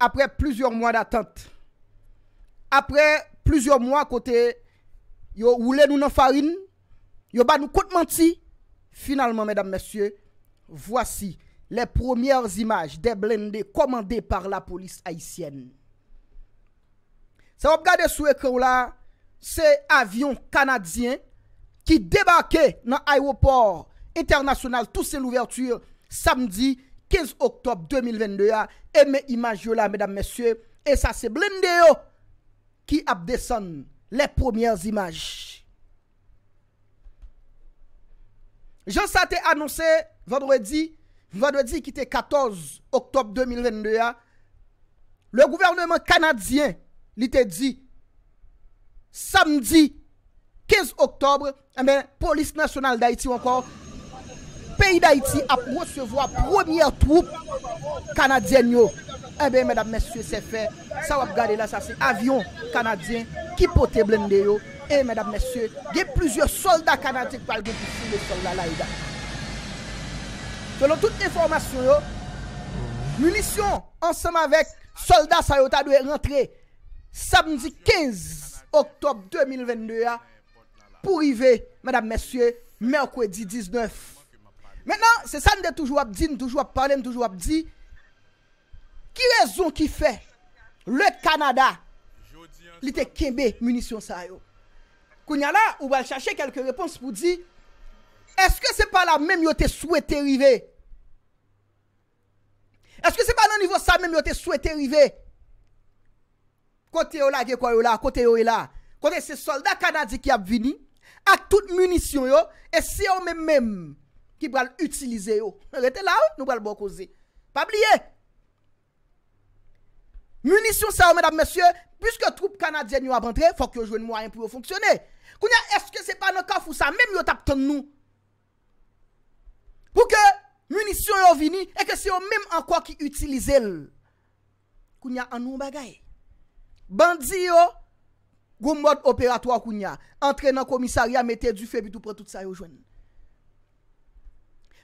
apre plizyon mwa datante, apre plizyon mwa kote, yo woule nou nan farin, yo ba nou kout manti, finalman, mèdam, mèsyè, vwasi, le promyèrs imaj, de blendè, komande par la polis haïsyèn. Sa wap gade sou ekran ou la, se avyon kanadyen, ki debake nan aywopor, internasyonal, tout se l'ouverture, samdi, sa mwen, 15 Oktobre 2022 ya, e me imaj yo la, mesdames, mesyè, e sa se blendè yo, oh, ki ap desan, le premièr zimaj. Jean sa te annonsè, vandredi, vandredi ki te 14 Oktobre 2022 ya, le gouvernement kanadyen, li te di, samdi, 15 Oktobre, e eh men, polis nasyonal da iti ankon, peyi da iti ap rosevo a premier troupe kanadyen yo. Ebe, eh mèdap mèsyo, se fè, sa wap gade la sa se avyon kanadyen ki pote blende yo. E eh, mèdap mèsyo, ge plouzyor soldat kanadyen kwa al goun ki fi le soldat la yon. Selon tout informasyon yo, munisyon ansèm avèk soldat sa yota dwe rentre sabnidik 15 oktob 2022 ya pou rive mèdap mèsyo, mèkwèdi 19. Mwen nan, se san de toujou ap di, nou toujou ap panen, nou toujou ap di, ki rezon ki fe? Le Kanada, li te kembe munisyon sa yo. Koun ya la, ou bal chache kelke repons pou di, eske se pa la menm yo te souwete rive? Eske se pa la nivou sa menm yo te souwete rive? Kote yo la, ge kwa yo la, kote yo yo la. Kote se soldat Kanadi ki ap vini, ak tout munisyon yo, e si yo menm menm, Ki bral utilize yo. Mwen rete la ou, nou bral bo koze. Pa bliye. Munisyon sa yo, mwen ap monsye. Piske troupe kanadyen yo ap antre, fok yo jwen mwen an pou yo fonksyone. Kounya, eske se pa nou kaf ou sa, menm yo tap ton nou. Pouke, munisyon yo vini, eke se yo menm an kwa ki utilize l. Kounya, an nou bagaye. Bandi yo, goun mod operatwa kounya. Entrenan komisari a mette du febi tou pre tout sa yo jwen nou.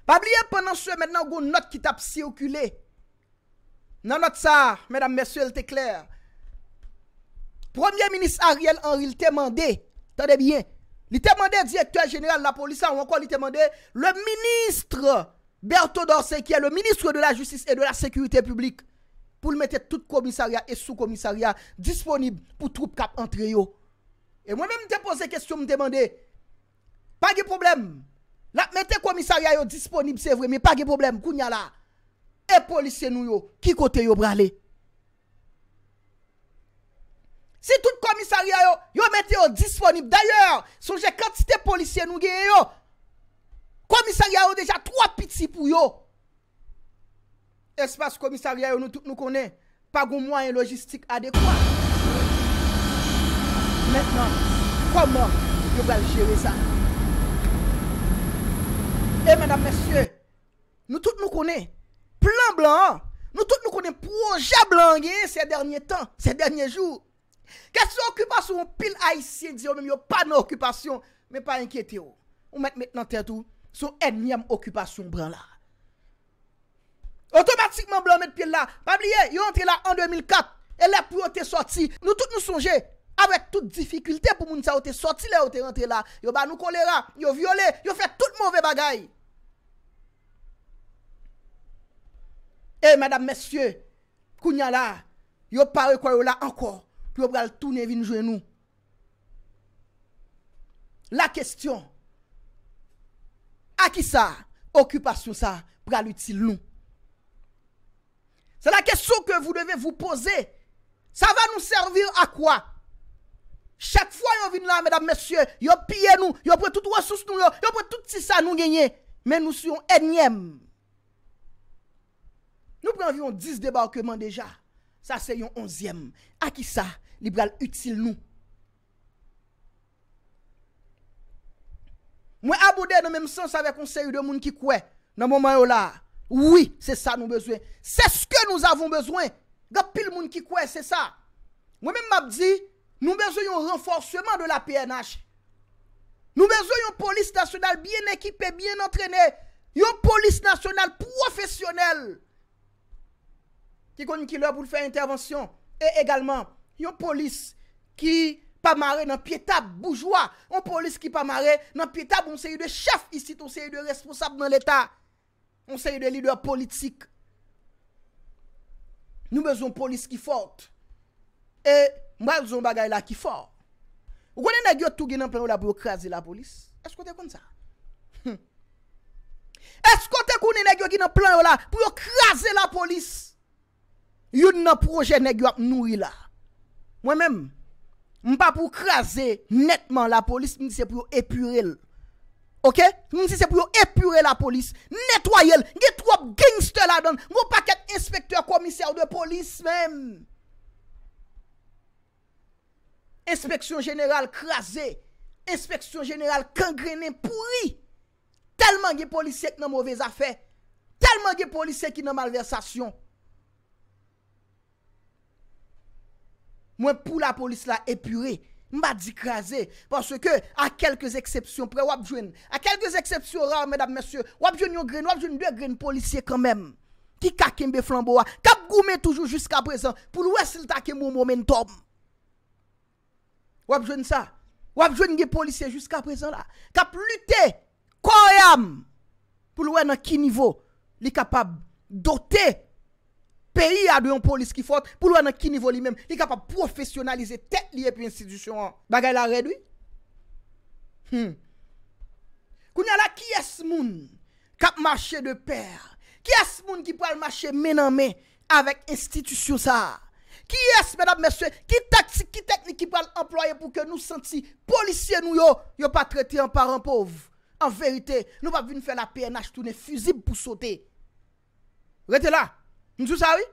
Pabliye, pwennan se men nan goun not ki tap sirkule, nan not sa, menam mesye, el te kler. Premier ministre Ariel Henry l te mande, tande bien, li te mande direktor general la polisa ou ankon li te mande, le ministre Berthodorse, ki e le ministre de la justice et de la sécurité publique, pou l mette tout commissariat et sous commissariat disponible pou troupe cap entre yo. E mwen men mte pose kestyon mte mande, pa ge probleme. Mette komisariya yo disponib se vre Me page problem kounya la E polisye nou yo Ki kote yo brale Se tout komisariya yo Yo mette yo disponib Danyer souje katite polisye nou gen yo Komisariya yo deja Tro apiti pou yo Espas komisariya yo Nou konen Pagou mwen logistik adekwa Mwen Koman yo brale jere sa E mèdam mèsyè, nou tout nou konè plan blan, nou tout nou konè proje blan gen se denye tan, se denye jou. Kèst sou okupasyon pil haisyen diyo, oh, mèm yo pa nan okupasyon, mèm pa enkyete yo. Ou mèt mèt nan tè tou sou ennyam okupasyon bran la. Otomatikman blan mèt pil la, mèm liye yo antre la an 2004, elè pou yo te sorti. Nou tout nou sonje, avèk tout difficultè pou moun sa yo te sorti le yo te antre la. Yo ba nou kolera, yo viole, yo fè tout mouvè bagayi. Hey, eh, madame, messie, kou nyan la, yo pare kwa yo la anko, yo pral toune vin jwen nou. La kestyon, a ki sa, okupasyon sa, pral utile nou. Se la kestyon ke vou deve vou pose, sa va nou servir a kwa? Chak fwa yo vin la, madame, messie, yo pye nou, yo pre tout wosous nou yo, yo pre tout tisa nou genye, men nou sou yon enyem. Nou prenvyon 10 debakèman deja. Sa se yon onzièm. Aki sa, liberal util nou. Mwen abode nan mèm sens avek konsey yon moun ki kwe. Nan mouman yon la. Oui, se sa nou bezwen. Se skè nou avon bezwen. Gapil moun ki kwe, se sa. Mwen mèm mabdi, nou bezwen yon renforceman de la PNH. Nou bezwen yon polis nasyonal bien ekipè, bien antrenè. Yon polis nasyonal profesyonel. Ki kon yon kilor pou l fè intervensyon. E egalman, yon polis ki pa mare nan pietab boujwa. Yon polis ki pa mare nan pietab. On se yon de chef isit. On se yon de responsable nan l'Etat. On se yon de lider politik. Nou me zon polis ki fort. E mwen zon bagay la ki fort. Ou konen e gyo tou ginen plan yon la pou yo krasi la polis? Eskote kon sa? Eskote konen e gyo ginen plan yon la pou yo krasi la polis? Yon nan proje ne gwe ap noui la Mwen men Mwen pa pou kraser netman la polis Mwen se pou yo epurel Ok? Mwen se pou yo epurel la polis Netwayel Nge trop genste la don Mwen pa ket inspektor komiser de polis men Inspeksyon jeneral kraser Inspeksyon jeneral kangrenen Pouri Telman gen polis sek nan mouvez afe Telman gen polis sek nan malversasyon Mwen pou la polis la epure, ma dikaze. Parce ke a kelkes eksepsyon pre wap jwen. A kelkes eksepsyon ra, mèdap mèsyor. Wap jwen yon gren, wap jwen lè gren polisye kèmèm. Ki kakèm be flambo wap. Kap goumè toujou jusqu'a prezant. Poul wè s'il takèm ou momentum. Wap jwen sa. Wap jwen gen polisye jusqu'a prezant la. Kap lute, kwa yam. Poul wè nan ki nivou li kapab dotè. peyi ya deyon polis ki fote, pou lwa nan ki nivou li menm, li kap ap profesionalize, tek li epi institisyon an, bagay la redwi, hmm. koun ya la ki es moun, kap mache de per, ki es moun ki pral mache menanmen, avek institisyon sa, ki es menanmen, ki teknik ki pral employe, pou ke nou senti, polisye nou yo, yo pa trete an par an pov, an verite, nou pa vin fè la PNH, tou ne fuzib pou sote, rete la, Njou sawi?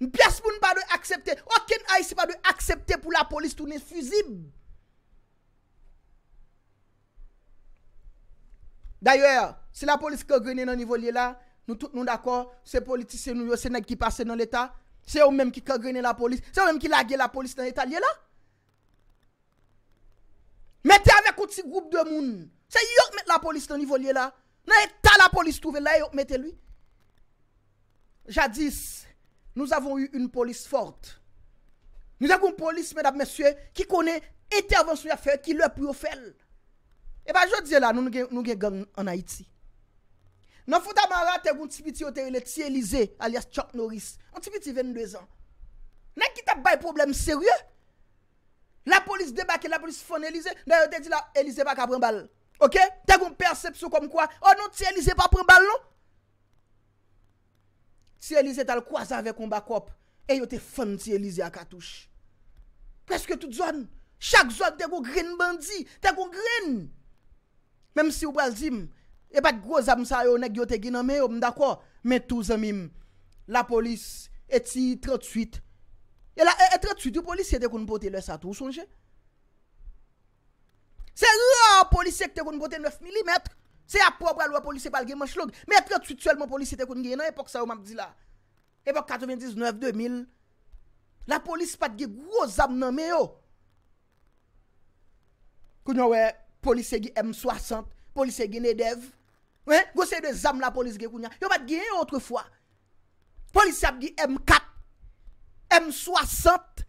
Npias moun pa de aksepte. Aken ay si pa de aksepte pou la polis tou ne fuzim. D'ayor, se la polis kagrene nan nivou liye la, nou tout nou d'akon, se politis se nou yo, se neg ki pase nan l'Etat, se ou menm ki kagrene la polis, se ou menm ki lage la polis nan l'Etat liye la. Mette avè kout si goup de moun. Se yok met la polis nan nivou liye la. Nan etat la polis tou ve la, yok mette lwi. jadis, nou avon yu yun polis fort. Nou yon polis, mèdap mèsye, ki kone, etervansyon yafè, ki lè pou yon fèl. E ba, jodi la, nou gen gen an Haiti. Nan fouta mara, te goun tibiti ote, le eh ti Elize, alias Chuck Norris, an tibiti 22 an. Nan ki tap bay problem serye? La polis debake, la polis fon Elize, nan yon te di la, Elize bak apren bal. Ok? Te goun percepso kom kwa, o oh nou ti Elize bak apren bal non? Si Elize tal kwa zave koumba kop, e yo te fon ti Elize akatouche. Preske tout zon, chak zon te kou grin bandi, te kou grin. Mem si ou bral zim, e bak groz amsa yo nek yo te giname yo mdakwa, me tou zemim. La polis eti 38. E la 38 ou polis se te koun bote lè sa tou sonje? Se la polis se te koun bote 9 milimetre. Se apropre alwa polise pal gen mwen shlog. Mwen etre trituel mwen polise te koun gen nan epok sa ou mam di la. Epok 99-2000. La polise pat gen gwo zam nan me yo. Koun yo we polise gen M60. Polise gen Edev. Gwo se de zam la polise gen koun ya. Yo pat gen yo outre fwa. Polise ap gen M4. M60.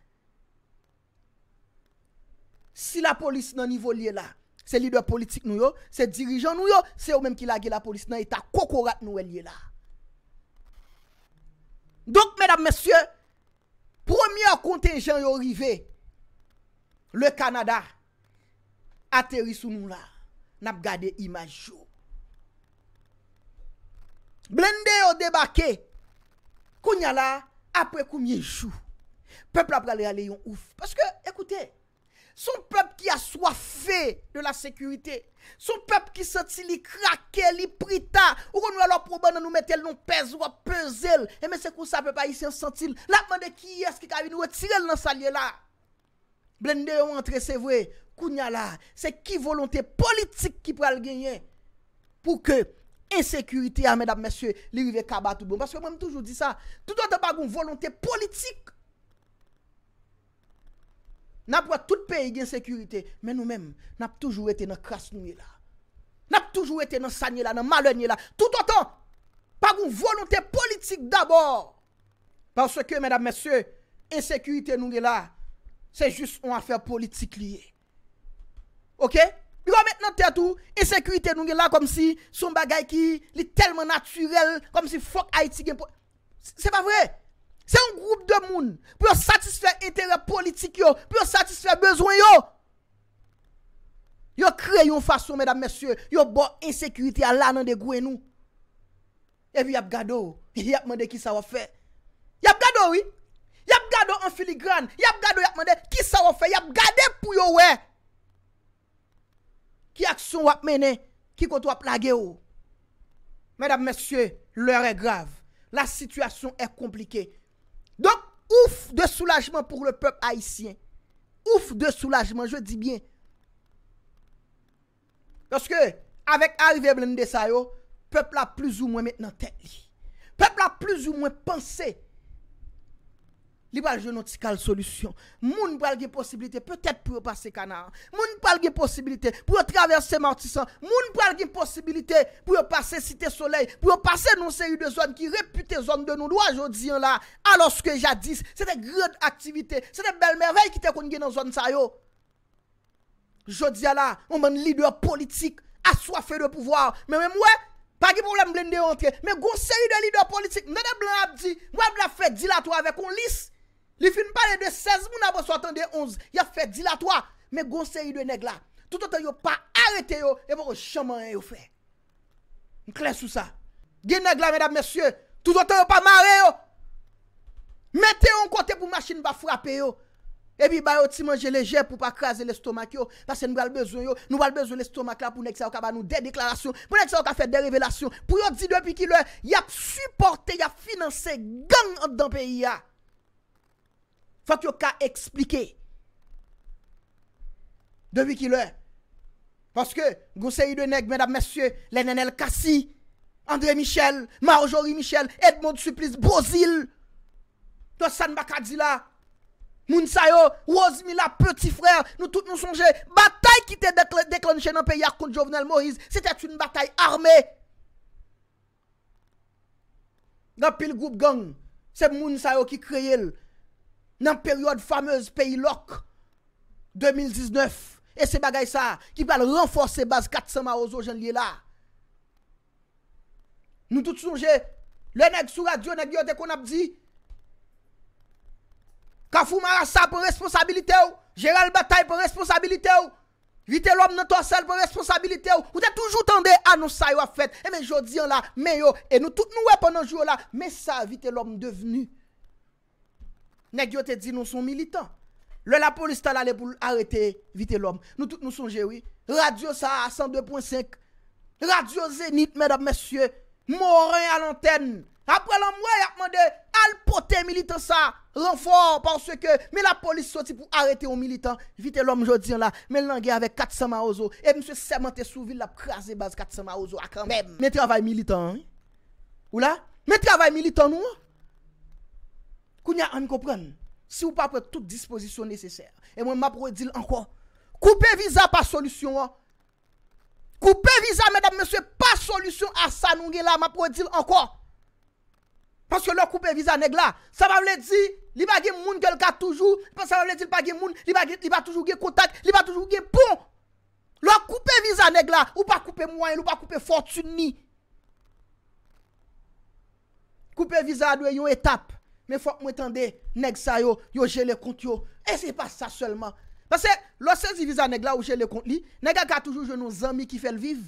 Si la polise nan nivou liye la. Se lider politik nou yo, se dirijan nou yo, se ou menm ki lage la polis nan etat kokorat nou el ye la. Donk, mèdame, mèsyè, premier kontingen yo rive, le Kanada, aterisou nou la, nap gade imajou. Blende yo debake, kounya la, apre koumyejou. Pepl ap gale yon ouf. Paske, ekoute, Son pep ki aswa fe de la sekurite Son pep ki senti li krake, li prita Ou kon nou alo proban nan nou metel non pez ou ap pezel E eh men se kon sa pepa isen sentil La mande ki eske kavi nou retirel nan salye la Blende yo antre se vwe Kounya la, se ki volonte politik ki pral genye Pou ke, ensekurite ya ah, medap mesye Li vive kaba bon. tout bon Paske mwen toujou di sa Tout an te bagon, volonte politik N apwa tout peyi gen sekurite, men nou men, n ap toujou ete nan kras nou ye la. N ap toujou ete nan sanye la, nan malenye la. Tout an tan, pag ou volonte politik dabor. Parse ke, men ap mesye, en sekurite nou ye la, se jist ou an afer politik liye. Ok? Biko men nan te atou, en sekurite nou ye la, kom si son bagay ki li telman natyrel, kom si fok haiti gen politik. Se pa vre? Moun pou yo satisfè interè politik yo Pou yo satisfè bezwen yo Yo kre yon fason medan mesye Yo bò insekwiti alan an de gwen nou Evi yap gado Yap mende ki sa wafè Yap gado oui Yap gado an filigran Yap gado yap mende ki sa wafè Yap gade pou yo we Ki aksyon wap mene Ki kont wap lage yo Medan mesye lère grav La situasyon e komplike Donk ouf de soulajman pou le pep haisyen. Ouf de soulajman, je di bien. Koske, avek arive blende sayo, pep la plus ou mwen metnan tek li. Pep la plus ou mwen pensey Libal genotikal solusyon. Moun pral gen posibilite. Petèp pou yo pase kanan. Moun pral gen posibilite. Pou yo traverse martisan. Moun pral gen posibilite. Pou yo pase site soley. Pou yo pase nou se yu de zon ki repute zon de nou. Dwa jodi an la. Alos ke jadis. Se te grot aktivite. Se te bel merveil ki te kon gen nan zon sayo. Jodi an la. Moun mwen lider politik. Aswa fe de pouvoar. Mwen mwen mwen. Paki moun mwen mwen de antre. Mwen goun se yu de lider politik. Mwen mwen mwen ap di. Mwen mwen ap la fe. Li fin pale de 16, moun a boso atende 11. Ya fe dilatwa. Me gonseri de neg la. Toutotan yo pa arete yo. Evo chaman yo fe. Nklen sou sa. Gen neg la, mèdap, mèsyè. Toutotan yo pa mare yo. Mete yo an kote pou machin pa frape yo. Ebi ba yo ti manje leje pou pa kaze l'estomak yo. Pase nou bal bezon yo. Nou bal bezon l'estomak la pou nek sa yo ka ba nou de deklarasyon. Pou nek sa yo ka fe de revelasyon. Pou yo di dwe pi ki lè. Ya suporte, ya finanse gang an dan peyi ya. Fak yo ka eksplike. Debik ilè. Foske, gousè yi dwenèk, mèdap mèsyè, lènenèl kassi, André Michel, Marjorie Michel, Edmond Suplice, Brozil, Tosan Bakadzila, Moun Sayo, Rosmila, Petifrèr, nou tout nou sonjè, batay ki te deklonche nan peyak kont Jovenel Moïse, se te toun batay armè. Gapil goup gang, se Moun Sayo ki kreye lè, nan peryode famez peyi lok, 2019, e se bagay sa, ki pal renfors se baz 400 maroz ou jan li la, nou tout souje, le neg sou radio neg yote kon ap di, ka fou marasa pou responsabilite ou, jere al batay pou responsabilite ou, vite l'om nan ton sel pou responsabilite ou, ou te toujou tende, anou sa yo a fet, e eh, men jodi an la, me yo, e nou tout nou wepon an jou la, me sa vite l'om deveni, Negyo te di nou son militant. Le la polis ta la le pou arrete, vite l'om. Nou tout nou son jewi. Radio sa a 102.5. Radio Zenit, mèd ap mèsye, morè an anten. Apre l'an mwè, ap mwende, al potè militant sa. Renfort, porsè ke, me la polis soti pou arrete ou militant. Vite l'om jodien la, me langè avè 400 marouzo. E msè seman te souvil la, krasè baz 400 marouzo akran mèm. Me travay militant, ou la? Me travay militant nou an? Kounya anmikopren, si ou pa apre tout disposition neseser, e mwen ma pouwe dil anko, koupe viza pa solusyon an, koupe viza, mwen se pa solusyon asan, nou gen la, ma pouwe dil anko, paske lor koupe viza neg la, sa mwen vle di, li ba gen moun kelka toujou, sa mwen vle di l pa gen moun, li ba toujou gen kontak, li ba toujou gen pon, lor koupe viza neg la, ou pa koupe mwen, ou pa koupe fortuni, koupe viza nou e yon etap, Ne fwa mwen tende, neg sa yo, yo jel le kont yo. E se pa sa selman. Pase, lo se ziviza neg la ou jel le kont li, neg a ka toujou jenon zami ki fel viv.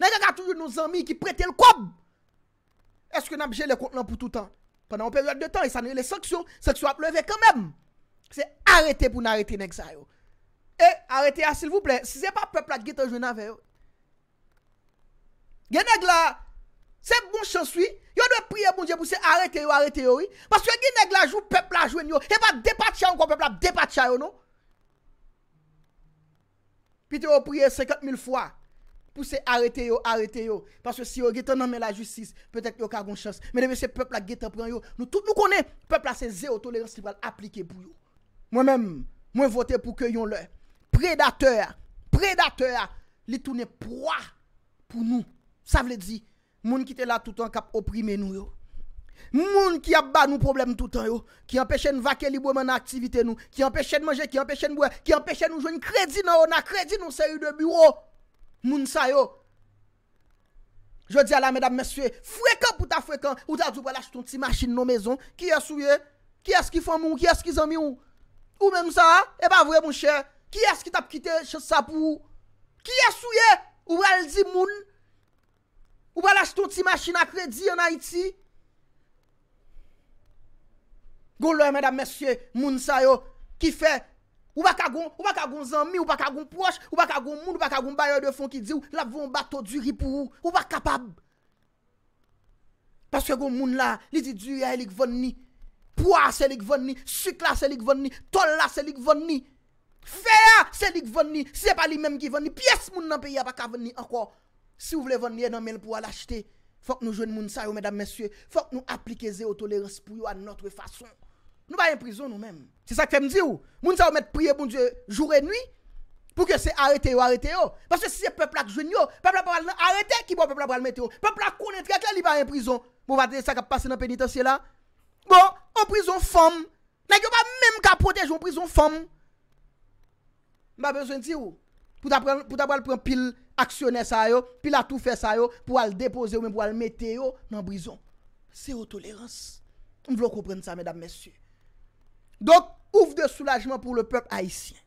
Neg a ka toujou jenon zami ki prete l koum. Eske nan jel le kont lan pou toutan. Pendan ou peryote de tan, e sanye le sanksyon, sanksyon a pleve kanmem. Se arete pou nan arete neg sa yo. E arete a sil vouple, se se pa peplak git an jenan ve yo. Gen neg la, Se bon chansou, yo nou priye bon diye pou se arete yo, arete yo. Paske genèk lajou, pepl lajou en yo. E pa depa tcha yo, kon pepl lajou, depa tcha yo, nou. Pi te yo priye sekat mil fwa pou se arete yo, arete yo. Paske si yo gete nanmen la justis, pwetek yo kargon chans. Men deve se pepl la gete pran yo. Nou konen, pepl la se zero tolèrense liwal aplike pou yo. Mwen mèm, mwen vote pou kè yon lè. Predateur, predateur, li toune proa pou nou. Sa vle di, predateur. Moun ki te la tout an kap oprime nou yo. Moun ki ap ba nou problem tout an yo. Ki empèche nou vake libo man aktivite nou. Ki empèche nou manje, ki empèche nou mwen. Ki empèche nou joun kredi nou. Na kredi nou se yu de bureau. Moun sa yo. Je di ala, mèdame, mèsye. Frekant pou ta frekant. Ou ta djou pou lache ton ti machin nou mezon. Ki es ou ye? Ki es ki fon moun? Ki es ki zan mi ou? Ou mè mou sa? E pa vwe moun chè. Ki es ki tap kite chè sa pou ou? Ki es ou ye? Ou al di moun? Ou ba lache ton ti machina kredi yo nan iti? Gon lò yon mèdame mesye, moun sa yo, ki fe, ou ba kagon, ou ba kagon zanmi, ou ba kagon pwosh, ou ba kagon moun, ou ba kagon bayo yon defon ki di ou, la bon bato duri pou ou, ou ba kapab. Paske gon moun la, li di duri ya elik venni, poua se lik venni, suk la se lik venni, tol la se lik venni, feya se lik venni, se pa li menm ki venni, piyes moun nan peyi ya baka venni anko, Si ou vle van liye nan men pou wale achete, fok nou jwen moun sa yo, mèdam mèsyè, fok nou aplikeze o tolères pou yo an notwe fason. Nou baye in prison nou mèm. Se sak fèm di ou, moun sa ou met priye moun die joure nwi, pou ke se arete yo, arete bon yo. Parce se se peplak jwen yo, peplak wale nan arete ki bo peplak wale mette yo. Peplak konen trek la li baye in prison. Mou bon, vade se sak ap pase nan penitensye la. Bon, en prison fòm. Nèk yo ba mèm ka protej ou en prison fòm. Mwen baye bezwen di ou, pou ta pran pil aksyonè sa yo, pil a tou fè sa yo, pou al depose yo, pou al metè yo, nan brison. Se yo tolérans. M vlo koupren sa, mèdame, mèsyou. Dok, ouf de soulajman pou le pèp haïsyen.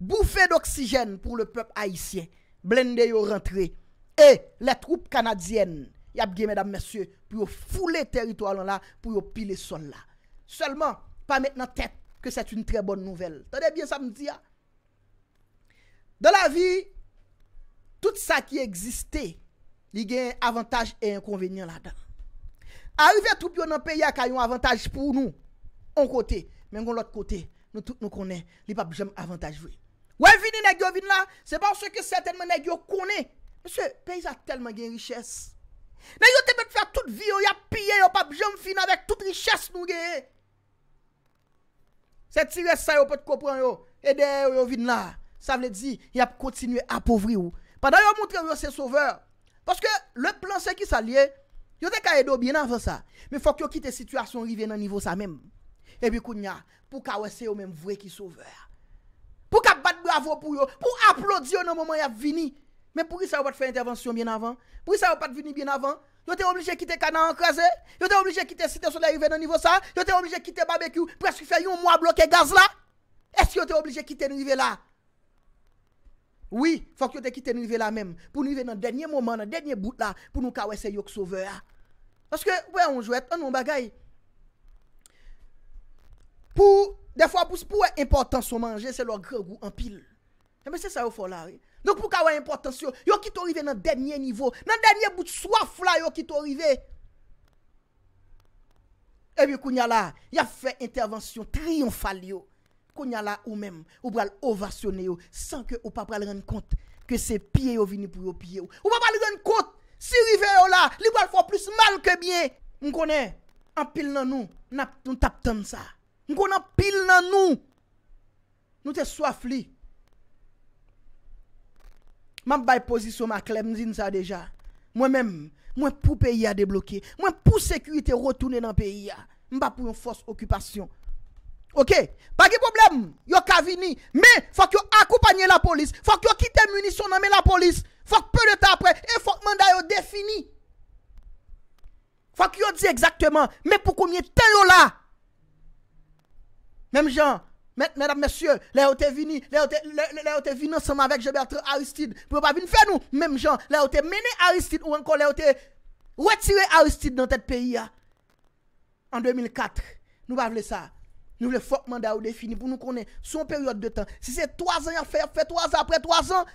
Boufè d'oksijèn pou le pèp haïsyen. Blende yo rentré. E, le troupe kanadienne, yapge mèdame, mèsyou, pou yo foule teritoal an la, pou yo pile son la. Seleman, pa met nan tèt ke sèt yon tre bon nouvel. Tade bien samdi ya, De la vi, tout sa ki egziste, li gen avantage e konvenyen la dan. Arrive tout bi yo nan pe ya ka yon avantage pou nou, on kote, men kon l'ot kote, nou konen, li pa bjèm avantage vwe. Wè vini negyo vin la, se panso ke setenmen negyo konen, monsye, pe yon sa telman gen riches. Nè yon temen fwe a tout vi yo, ya piye yo, pa bjèm fin avèk tout riches nou gen. Se ti wè sa yo pot kopran yo, edè yo yo vin la, Sa vle di, y ap kontinu apovri ou. Padan y ap montre ou yo se soveur. Paske le plan se ki sa liye, yo te ka edo bien avan sa. Me fok yo kite situasyon rive nan nivou sa mem. Ebi kounya, pou ka wese yo mem vwe ki soveur. Pou ka bat bravo pou yo, pou aplodi yo nan mouman y ap vini. Men pou ki sa wapat fè intervansyon bien avan? Pou ki sa wapat vini bien avan? Yo te oblije kite kana ankreze? Yo te oblije kite sitè soule rive nan nivou sa? Yo te oblije kite barbeku? Pwè se ki fè yon mwa bloke gaz la? E se yo te oblije kite Oui, fòk yo te kite nou i ve la mèm, pou nou i ve nan denye moment, nan denye bout la, pou nou kawese yo ksove a. Fòske, wè yon jwèt, an yon bagay, pou, defwa pou, pou wè importans yon manje, se lò gre gwo an pil. Eme se sa yon folare. Nou pou kawen importans yon, yon ki to rive nan denye nivou, nan denye bout swaf la, yon ki to rive. Eme kounya la, yon fè intervensyon triyonfal yo. Ou mèm, ou pral ovasyonè yo San ke ou pap pral ren kont Ke se piye yo vini pou yo piye yo Ou pap pral ren kont, si rive yo la Li pral fò plus mal ke biye Mwen konè, an pil nan nou Mwen tap tan sa Mwen konè, an pil nan nou Mwen te swaf li Mwen bay pozisyon Mwen klemzine sa deja Mwen mèm, mwen pou peyi a deblokè Mwen pou sekwite rotounè nan peyi a Mwen pa pou yon fòs okupasyon Ok, pa ki problem, yo ka vini. Men, fok yo akoupanye la polis. Fok yo kite munisyon nan men la polis. Fok peu de ta apre, e fok manda yo defini. Fok yo di ekzakteman, men pou koumye ten yo la. Mem jan, men ap mesye, le yo te vini. Le yo te vini ansama vek Jebertre Aristide. Mwen pa vin fè nou, mem jan, le yo te mene Aristide. Ou anko le yo te wetire Aristide nan tèt peyi ya. En 2004, nou pa vile sa. Nou vle fok manda ou defini pou nou konen son periode de tan. Si se 3 an yon fè, fè 3 an apre 3 an,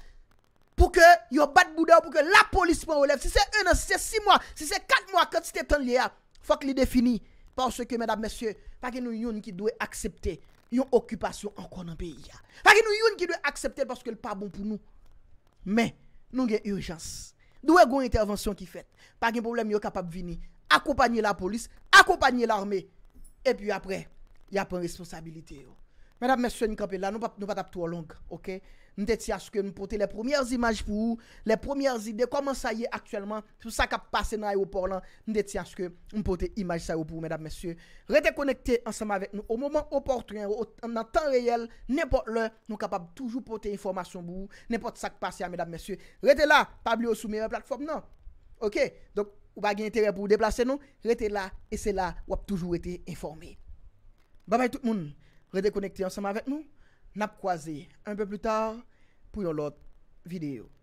pou ke yon bat boudan pou ke la polis pon ou lev. Si se 1 an, si se 6 mwa, si se 4 mwa, kwen si te tan li ya, fok li defini. Pwa wse ke mèdap mèsyè, pake nou yon ki dwe aksepte yon okupasyon an konan pe ya. Pake nou yon ki dwe aksepte pwoske l pa bon pou nou. Men, nou gen urjans. Dwe gwen intervensyon ki fèt. Pake yon problem yon kapap vini. Akopanyè la polis, akopanyè l armè. E pi apre... Ya pen responsabilite yo Mèdap mèsyo, nou kapè la, nou pa tap to a long Ok, nou deti aske nou pote Le premièr zi maj pou ou, le premièr zi de Koman sa yè aktuellement Sou sa kap pase nan aéroport lan Nou deti aske nou pote imaj sa aéroport mèdap mèsyo Rete konekte ansama vek nou Ou mouman oportoun, ou nan tan reyèl Nèpot lè, nou kapap toujou pote Informasyon pou ou, nèpot sa kpase Mèdap mèsyo, rete la, pa blè ou sou mèry Platform nan, ok Ou pa gen interè pou ou deplase nou Rete la, e se la, wap toujou rete Babay tout moun, redekonekte yon seman vek nou, nap kwaze, an pe plou tar pou yon lot videyo.